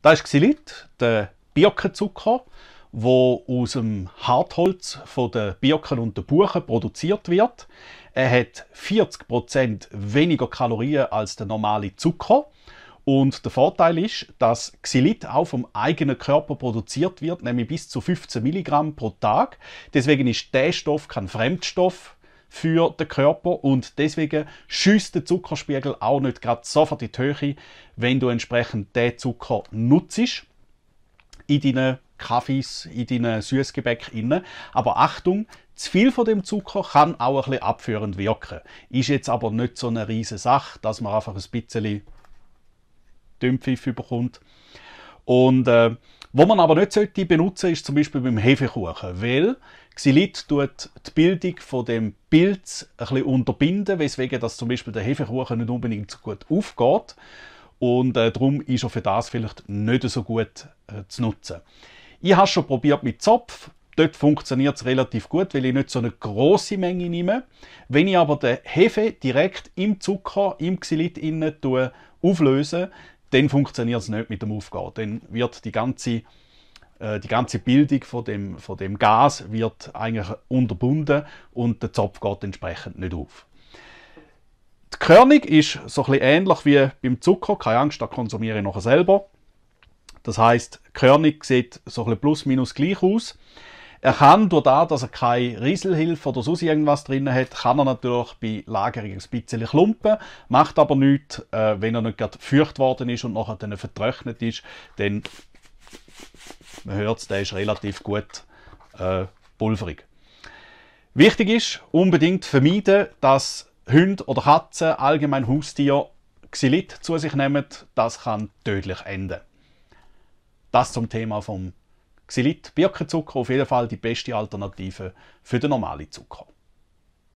Das war Xylit, der Birkenzucker, der aus dem Hartholz der Birken und der Buchen produziert wird. Er hat 40% weniger Kalorien als der normale Zucker. Und der Vorteil ist, dass Xylit auch vom eigenen Körper produziert wird, nämlich bis zu 15 Milligramm pro Tag. Deswegen ist dieser Stoff kein Fremdstoff, für den Körper und deswegen schießt der Zuckerspiegel auch nicht gerade sofort in die Höhe, wenn du entsprechend den Zucker nutzt in deinen Kaffees, in deinen Süßgebäck inne. Aber Achtung, zu viel von dem Zucker kann auch ein bisschen abführend wirken. Ist jetzt aber nicht so eine riesige Sache, dass man einfach ein bisschen Dünnpfiff bekommt. Und äh, was man aber nicht sollte benutzen ist zum Beispiel beim Hefekuchen, weil Xylit tut die Bildung von dem Pilz ein unterbinden, weswegen das zum Beispiel der Hefekuchen nicht unbedingt so gut aufgeht und äh, darum ist er für das vielleicht nicht so gut äh, zu nutzen. Ich habe schon probiert mit Zopf, Dort funktioniert es relativ gut, weil ich nicht so eine große Menge nehme. Wenn ich aber den Hefe direkt im Zucker, im Xylit innen auflöse, dann funktioniert es nicht mit dem Aufgehen. Dann wird die ganze, äh, die ganze Bildung von dem, von dem Gas wird eigentlich unterbunden und der Zopf geht entsprechend nicht auf. Die Körnung ist so ein bisschen ähnlich wie beim Zucker. Keine Angst, da konsumiere ich nachher selber. Das heißt, Körnung sieht so ein bisschen plus minus gleich aus. Er kann durch das, dass er keine Rieselhilfe oder sonst irgendwas drin hat, kann er natürlich bei Lagerung ein bisschen klumpen, macht aber nichts, äh, wenn er nicht gerade gefürcht worden ist und nachher dann vertrocknet ist, dann, man hört es, der ist relativ gut äh, pulverig. Wichtig ist, unbedingt vermeiden, dass Hunde oder Katzen, allgemein Haustier, Xylit zu sich nehmen. Das kann tödlich enden. Das zum Thema vom Xylit, Birkenzucker auf jeden Fall die beste Alternative für den normalen Zucker.